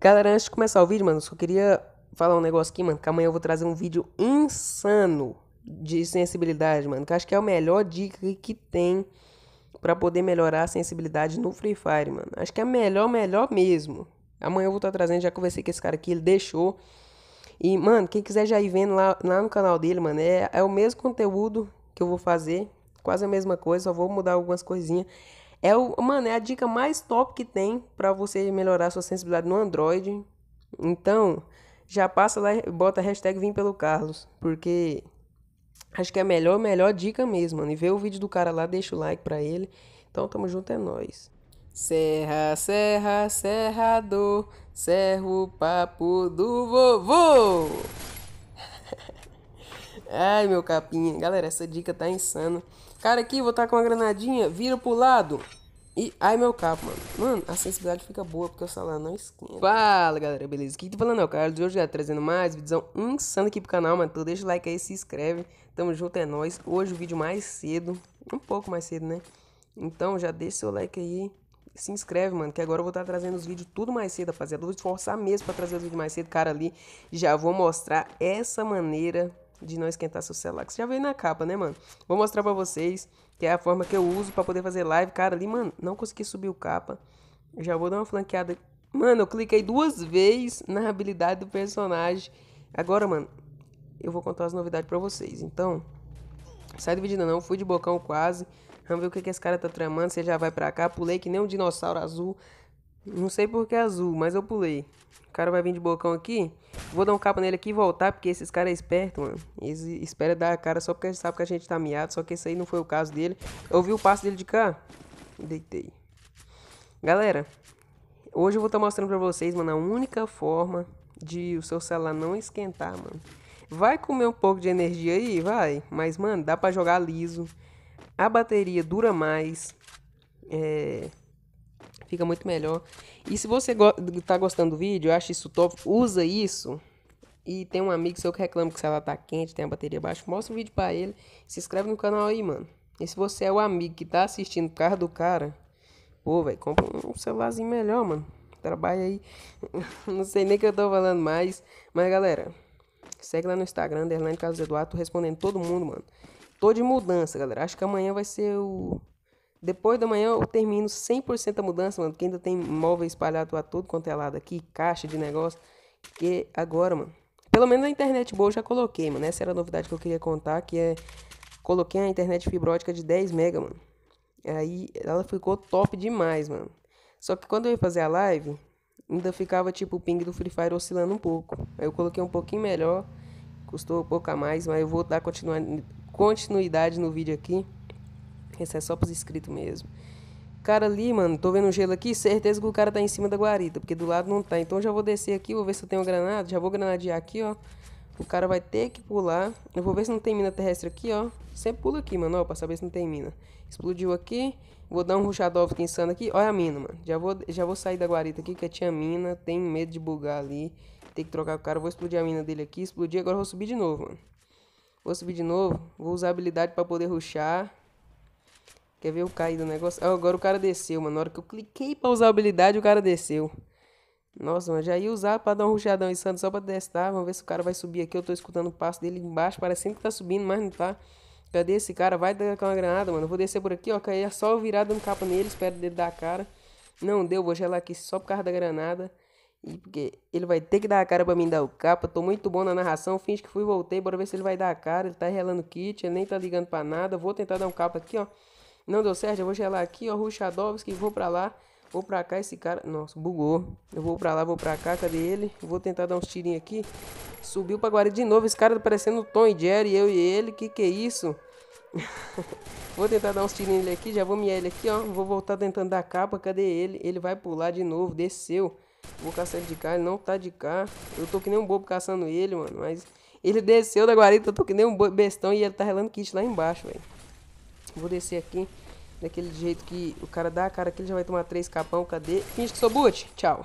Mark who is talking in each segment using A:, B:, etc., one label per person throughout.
A: Galera, antes de começar o vídeo, mano, só queria falar um negócio aqui, mano, que amanhã eu vou trazer um vídeo insano de sensibilidade, mano, que acho que é a melhor dica que tem para poder melhorar a sensibilidade no Free Fire, mano. Acho que é a melhor, melhor mesmo. Amanhã eu vou estar tá trazendo, já conversei com esse cara aqui, ele deixou. E, mano, quem quiser já ir vendo lá, lá no canal dele, mano, é, é o mesmo conteúdo que eu vou fazer, quase a mesma coisa, só vou mudar algumas coisinhas. É o, mano, é a dica mais top que tem para você melhorar sua sensibilidade no Android. Então, já passa lá, bota a hashtag Vim pelo Carlos, porque acho que é a melhor, melhor dica mesmo, mano. E vê o vídeo do cara lá, deixa o like pra ele. Então, tamo junto, é nóis. Serra, serra, serrador, serra o papo do vovô. Ai, meu capinha. Galera, essa dica tá insana. Cara, aqui vou estar tá com uma granadinha, vira pro lado. E ai meu capo, mano. Mano, a sensibilidade fica boa porque o celular não esquenta. Fala galera, beleza? O que, que tu tá falando, é o Carlos? Hoje já é trazendo mais visão insano aqui pro canal, mano. Então deixa o like aí, se inscreve. Tamo junto, é nóis. Hoje o vídeo mais cedo. Um pouco mais cedo, né? Então já deixa o seu like aí. Se inscreve, mano, que agora eu vou estar tá trazendo os vídeos tudo mais cedo, rapaziada. Vou esforçar mesmo pra trazer os vídeos mais cedo, cara, ali. Já vou mostrar essa maneira de não esquentar seu celular, que você já veio na capa, né, mano? Vou mostrar pra vocês, que é a forma que eu uso pra poder fazer live. Cara, ali, mano, não consegui subir o capa. Eu já vou dar uma flanqueada. Mano, eu cliquei duas vezes na habilidade do personagem. Agora, mano, eu vou contar as novidades pra vocês. Então, sai dividindo não, fui de bocão quase. Vamos ver o que, que esse cara tá tramando. Você já vai pra cá, pulei que nem um dinossauro azul. Não sei porque é azul, mas eu pulei. O cara vai vir de bocão aqui. Vou dar um capa nele aqui e voltar, porque esses caras é esperto, mano. Eles esperam dar a cara só porque sabe que a gente tá miado. Só que esse aí não foi o caso dele. Eu vi o passo dele de cá. Deitei. Galera, hoje eu vou estar tá mostrando pra vocês, mano, a única forma de o seu celular não esquentar, mano. Vai comer um pouco de energia aí, vai. Mas, mano, dá pra jogar liso. A bateria dura mais. É... Fica muito melhor. E se você go tá gostando do vídeo, acha isso top, usa isso. E tem um amigo seu que reclama que o celular tá quente, tem a bateria baixa, mostra o vídeo pra ele. Se inscreve no canal aí, mano. E se você é o amigo que tá assistindo por causa do cara, pô, velho, compra um celularzinho melhor, mano. Trabalha aí. Não sei nem o que eu tô falando mais. Mas, galera, segue lá no Instagram, Derline Carlos Eduardo, respondendo todo mundo, mano. Tô de mudança, galera. Acho que amanhã vai ser o depois da manhã eu termino 100% a mudança, mano. Porque ainda tem móvel espalhado a todo quanto é lado aqui, caixa de negócio. E agora, mano. Pelo menos a internet boa eu já coloquei, mano. Essa era a novidade que eu queria contar, que é... Coloquei a internet fibrótica de 10 mega, mano. Aí ela ficou top demais, mano. Só que quando eu ia fazer a live, ainda ficava tipo o ping do Free Fire oscilando um pouco. Aí eu coloquei um pouquinho melhor, custou um pouco a mais, mas eu vou dar continuidade no vídeo aqui. Esse é só pros inscritos mesmo. Cara ali, mano, tô vendo gelo aqui, certeza que o cara tá em cima da guarita, porque do lado não tá. Então já vou descer aqui, vou ver se eu tenho granada. Já vou granadear aqui, ó. O cara vai ter que pular. Eu vou ver se não tem mina terrestre aqui, ó. Sempre pula aqui, mano, ó, pra saber se não tem mina. Explodiu aqui. Vou dar um ruxadóvio insano aqui. Olha a mina, mano. Já vou, já vou sair da guarita aqui, que tinha mina. Tem medo de bugar ali. Tem que trocar o cara. Vou explodir a mina dele aqui. Explodir. Agora vou subir de novo, mano. Vou subir de novo. Vou usar a habilidade pra poder ruxar. Quer ver o cair do negócio? Ah, agora o cara desceu, mano. Na hora que eu cliquei pra usar a habilidade, o cara desceu. Nossa, mano, já ia usar pra dar um ruxadão em Santos só pra testar. Vamos ver se o cara vai subir aqui. Eu tô escutando o passo dele embaixo, parecendo que tá subindo, mas não tá. Cadê esse cara? Vai dar aquela granada, mano. vou descer por aqui, ó. Cair é só virado no capa nele, espero dele dar a cara. Não deu, vou gelar aqui só por causa da granada. E porque ele vai ter que dar a cara pra mim dar o capa. Tô muito bom na narração. Finge que fui e voltei. Bora ver se ele vai dar a cara. Ele tá relando kit, ele nem tá ligando pra nada. Vou tentar dar um capa aqui, ó. Não deu certo, eu vou gelar aqui, ó, Ruchadovski, vou pra lá, vou pra cá, esse cara... Nossa, bugou. Eu vou pra lá, vou pra cá, cadê ele? Vou tentar dar uns tirinhos aqui. Subiu pra guarida de novo, esse cara tá parecendo o Tom e Jerry, eu e ele, que que é isso? vou tentar dar uns tirinhos nele aqui, já vou miar ele aqui, ó. Vou voltar tentando dar capa, cadê ele? Ele vai pular de novo, desceu. Vou caçar ele de cá, ele não tá de cá. Eu tô que nem um bobo caçando ele, mano, mas... Ele desceu da guarita, eu tô que nem um bestão e ele tá relando kit lá embaixo, velho. Vou descer aqui daquele jeito que o cara dá a cara que ele já vai tomar três capão, cadê? Finge que sou boot, tchau.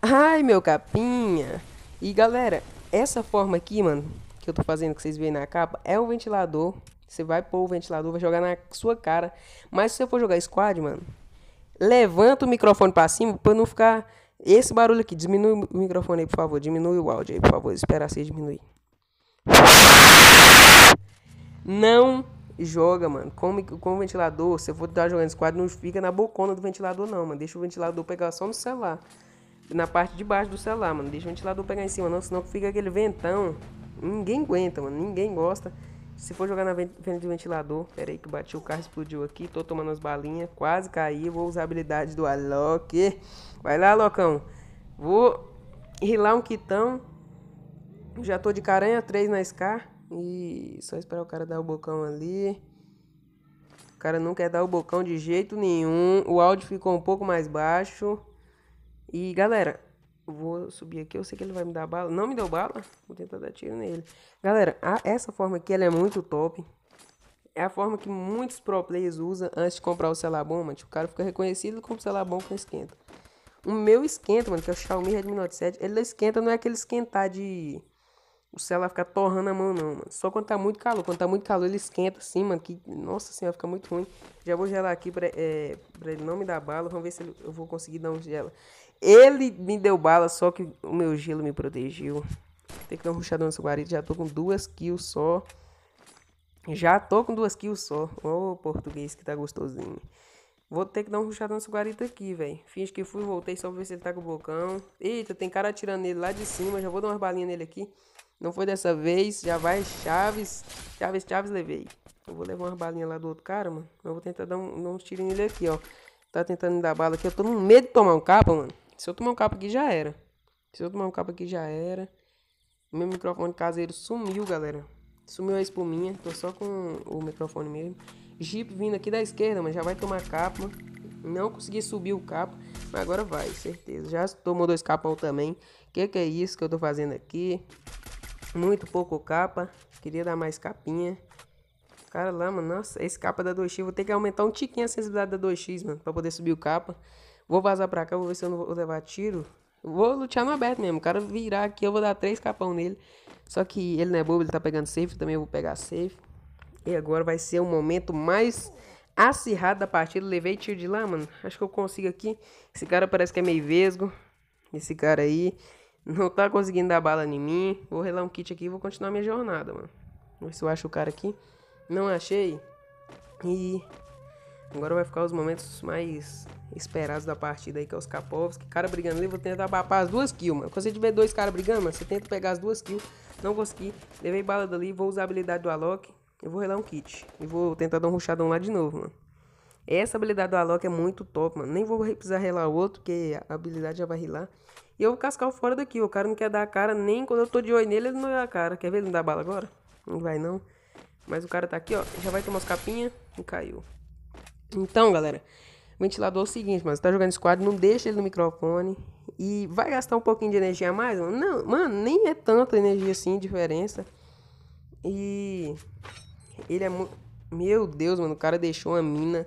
A: Ai, meu capinha. E galera, essa forma aqui, mano, que eu tô fazendo, que vocês veem na capa, é um ventilador. Você vai pôr o ventilador, vai jogar na sua cara. Mas se você for jogar squad, mano, levanta o microfone pra cima pra não ficar esse barulho aqui. Diminui o microfone aí, por favor. Diminui o áudio aí, por favor. Espera assim diminuir. Não e joga, mano. Com, com o ventilador, se eu for estar tá jogando squad, não fica na bocona do ventilador, não, mano. Deixa o ventilador pegar só no celular. Na parte de baixo do celular, mano. Deixa o ventilador pegar em cima, não, senão fica aquele ventão. Ninguém aguenta, mano. Ninguém gosta. Se for jogar na frente do ventilador, pera aí que bati o carro, explodiu aqui, tô tomando as balinhas, quase caí, vou usar a habilidade do Alok. Vai lá, Locão. Vou rilar um quitão. Já tô de caranha 3 na SCAR. E só esperar o cara dar o bocão ali. O cara não quer dar o bocão de jeito nenhum. O áudio ficou um pouco mais baixo. E galera, vou subir aqui. Eu sei que ele vai me dar bala. Não me deu bala? Vou tentar dar tiro nele. Galera, a, essa forma aqui ela é muito top. É a forma que muitos pro players usam antes de comprar o celular bom, mano. Tipo, o cara fica reconhecido como celular bom com esquenta. O meu esquenta, mano, que é o Xiaomi Redmi Note 7, ele esquenta, não é aquele esquentar de o céu vai ficar torrando a mão, não, mano. Só quando tá muito calor. Quando tá muito calor, ele esquenta assim, mano. Que, nossa senhora, fica muito ruim. Já vou gelar aqui pra, é, pra ele não me dar bala. Vamos ver se ele, eu vou conseguir dar um gelo. Ele me deu bala, só que o meu gelo me protegeu. Tem que dar um ruchadão nesse guarito. Já tô com duas kills só. Já tô com duas kills só. Ô, oh, português que tá gostosinho. Vou ter que dar um ruchadão nesse guarito aqui, velho. Finge que fui, voltei só pra ver se ele tá com o bocão. Eita, tem cara atirando nele lá de cima. Já vou dar umas balinhas nele aqui. Não foi dessa vez. Já vai Chaves. Chaves, Chaves, levei. Eu vou levar uma balinha lá do outro cara, mano. Eu vou tentar dar um, dar um tiro nele aqui, ó. Tá tentando dar bala aqui. Eu tô com medo de tomar um capa, mano. Se eu tomar um capa aqui, já era. Se eu tomar um capa aqui, já era. Meu microfone caseiro sumiu, galera. Sumiu a espuminha. Tô só com o microfone mesmo. Jeep vindo aqui da esquerda, mas já vai tomar capa. Mano. Não consegui subir o capa, mas agora vai, certeza. Já tomou dois capão também. Que que é isso que eu tô fazendo aqui? Muito pouco capa. Queria dar mais capinha. Cara lá, mano, nossa, esse capa da 2x, vou ter que aumentar um tiquinho a sensibilidade da 2x, mano, pra poder subir o capa. Vou vazar pra cá, vou ver se eu não vou levar tiro. Vou lutear no aberto mesmo, o cara virar aqui, eu vou dar três capão nele. Só que ele não é bobo, ele tá pegando safe, também eu vou pegar safe. E agora vai ser o momento mais acirrado da partida. Levei tiro de lá, mano, acho que eu consigo aqui. Esse cara parece que é meio vesgo, esse cara aí. Não tá conseguindo dar bala em mim. Vou relar um kit aqui e vou continuar minha jornada, mano. Vamos ver se eu acho o cara aqui. Não achei. E agora vai ficar os momentos mais esperados da partida aí, que é os que Cara brigando ali, vou tentar bapar as duas kills, mano. Quando você tiver dois caras brigando, mano, você tenta pegar as duas kills. Não consegui. Levei bala dali, vou usar a habilidade do Alok. Eu vou relar um kit. E vou tentar dar um ruxadão lá de novo, mano. Essa habilidade do Alok é muito top, mano. Nem vou precisar relar outro, porque a habilidade já vai relar. E eu vou cascar fora daqui. O cara não quer dar a cara, nem quando eu tô de olho nele, ele não dá a cara. Quer ver ele não dá bala agora? Não vai não. Mas o cara tá aqui, ó. Já vai tomar as capinhas e caiu. Então, galera, ventilador é o seguinte, mano. Você tá jogando squad, não deixa ele no microfone. E vai gastar um pouquinho de energia a mais? Mano? Não, mano, nem é tanta energia assim, diferença. E. Ele é muito. Meu Deus, mano, o cara deixou uma mina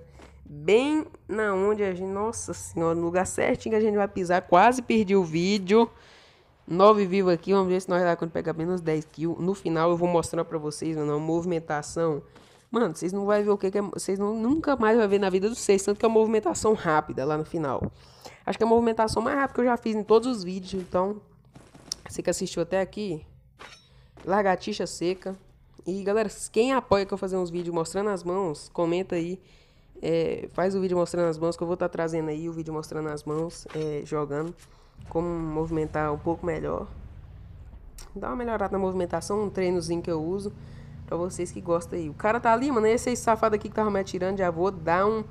A: bem na onde a gente, nossa senhora, no lugar certinho que a gente vai pisar. Quase perdi o vídeo. 9 vivo aqui, vamos ver se nós dá quando pegar menos 10 kills. No final eu vou mostrar pra vocês, mano, a movimentação. Mano, vocês não vai ver o que, que é, vocês não, nunca mais vão ver na vida dos seis, tanto que é uma movimentação rápida lá no final. Acho que é a movimentação mais rápida que eu já fiz em todos os vídeos, então... Você que assistiu até aqui, largatixa seca. E galera, quem apoia que eu fazer uns vídeos mostrando as mãos, comenta aí é, faz o vídeo mostrando as mãos, que eu vou estar tá trazendo aí o vídeo mostrando as mãos, é, jogando, como movimentar um pouco melhor. Dá uma melhorada na movimentação, um treinozinho que eu uso, pra vocês que gostam aí. O cara tá ali, mano, esse safado aqui que tava me atirando, já vou dar um...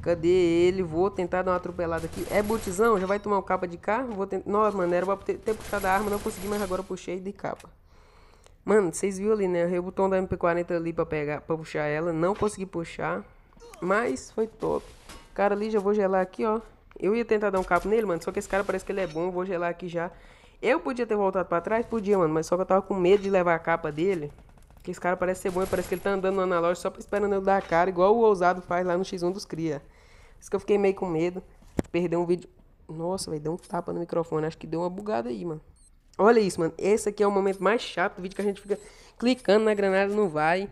A: Cadê ele? Vou tentar dar uma atropelada aqui. É botizão? Já vai tomar o um capa de cá? Vou tentar... Nossa, mano, era pra ter, ter puxado a arma, não consegui, mas agora puxei de capa. Mano, vocês viram ali, né? Eu o botão da MP40 ali pra pegar, pra puxar ela. Não consegui puxar. Mas foi top. Cara ali, já vou gelar aqui, ó. Eu ia tentar dar um capo nele, mano. Só que esse cara parece que ele é bom. Vou gelar aqui já. Eu podia ter voltado pra trás? Podia, mano. Mas só que eu tava com medo de levar a capa dele. Porque esse cara parece ser bom. Parece que ele tá andando na loja só esperando eu dar a cara. Igual o ousado faz lá no X1 dos cria. Por isso que eu fiquei meio com medo. Perdeu um vídeo. Nossa, velho. Deu um tapa no microfone. Acho que deu uma bugada aí, mano. Olha isso, mano. Esse aqui é o momento mais chato do vídeo que a gente fica clicando na granada e não vai.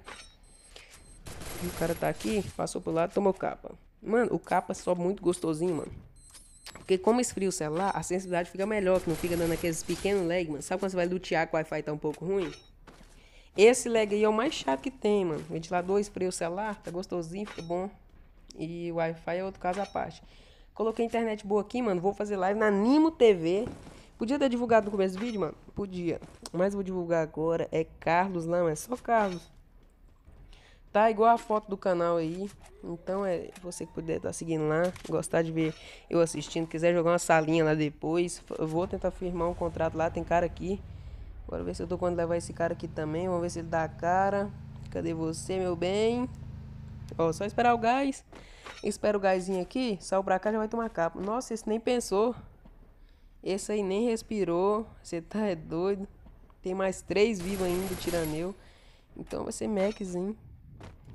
A: E o cara tá aqui, passou pro lado, tomou capa. Mano, o capa é só muito gostosinho, mano. Porque como esfria o celular, a sensibilidade fica melhor, que não fica dando aqueles pequenos lag, mano. Sabe quando você vai lutear que o Wi-Fi tá um pouco ruim? Esse lag aí é o mais chato que tem, mano. O ventilador esfria o celular, tá gostosinho, fica bom. E o Wi-Fi é outro caso à parte. Coloquei internet boa aqui, mano. Vou fazer live na Nimo TV. Podia ter divulgado no começo do vídeo, mano? Podia. Mas vou divulgar agora. É Carlos, não, é só Carlos. Tá igual a foto do canal aí. Então é você que puder estar tá seguindo lá, gostar de ver eu assistindo, quiser jogar uma salinha lá depois, eu vou tentar firmar um contrato lá, tem cara aqui. Bora ver se eu tô quando levar esse cara aqui também, vamos ver se ele dá a cara. Cadê você, meu bem? Ó, só esperar o gás. Espera o gásinho aqui, saiu pra cá já vai tomar capa. Nossa, esse nem pensou. Esse aí nem respirou. Você tá é doido. Tem mais três vivos ainda, tirando tiraneu Então vai ser Maczinho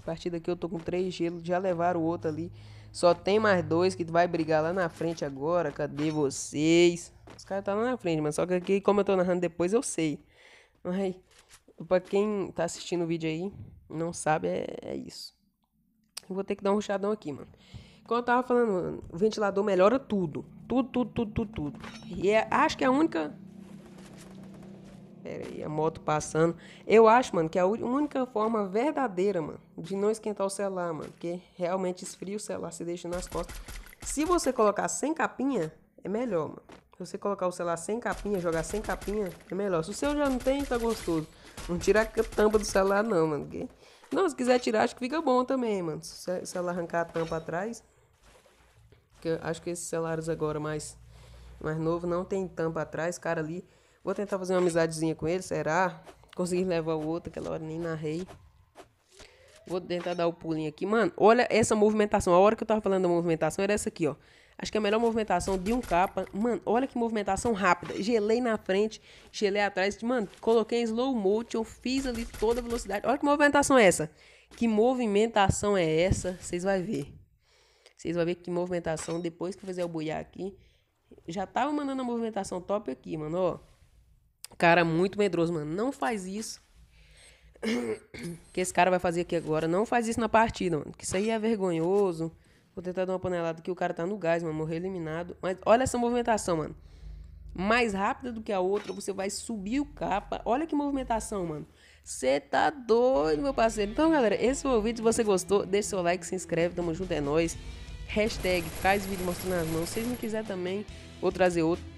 A: partida aqui eu tô com três gelos, já levaram o outro ali. Só tem mais dois que vai brigar lá na frente agora. Cadê vocês? Os caras tá lá na frente, mas só que aqui, como eu tô narrando depois, eu sei. Mas, pra quem tá assistindo o vídeo aí, não sabe, é, é isso. vou ter que dar um ruchadão aqui, mano. Como eu tava falando, o ventilador melhora tudo. Tudo, tudo, tudo, tudo, tudo. E é, acho que é a única peraí, a moto passando. Eu acho, mano, que a única forma verdadeira, mano, de não esquentar o celular, mano, porque realmente esfria o celular, se deixa nas costas. Se você colocar sem capinha, é melhor, mano. Se você colocar o celular sem capinha, jogar sem capinha, é melhor. Se o seu já não tem, tá gostoso. Não tira a tampa do celular, não, mano. Porque... Não, se quiser tirar, acho que fica bom também, mano. Se o celular arrancar a tampa atrás. eu acho que esses celulares agora mais, mais novo não tem tampa atrás, cara ali. Vou tentar fazer uma amizadezinha com ele, será? Consegui levar o outro, aquela hora nem narrei. Vou tentar dar o pulinho aqui. Mano, olha essa movimentação. A hora que eu tava falando da movimentação era essa aqui, ó. Acho que é a melhor movimentação de um capa. Mano, olha que movimentação rápida. Gelei na frente, gelei atrás. Mano, coloquei em slow motion, fiz ali toda a velocidade. Olha que movimentação é essa. Que movimentação é essa? Vocês vão ver. Vocês vão ver que movimentação. Depois que eu fizer o buiar aqui, já tava mandando a movimentação top aqui, mano, ó. Cara, muito medroso, mano. Não faz isso. que esse cara vai fazer aqui agora. Não faz isso na partida, mano. Que isso aí é vergonhoso. Vou tentar dar uma panelada que o cara tá no gás, mano. Morreu eliminado. Mas olha essa movimentação, mano. Mais rápida do que a outra, você vai subir o capa. Olha que movimentação, mano. Você tá doido, meu parceiro. Então, galera, esse foi o vídeo. Se você gostou, deixa seu like, se inscreve. Tamo junto, é nóis. Hashtag faz vídeo mostrando as mãos. Se não quiser também, vou trazer outro.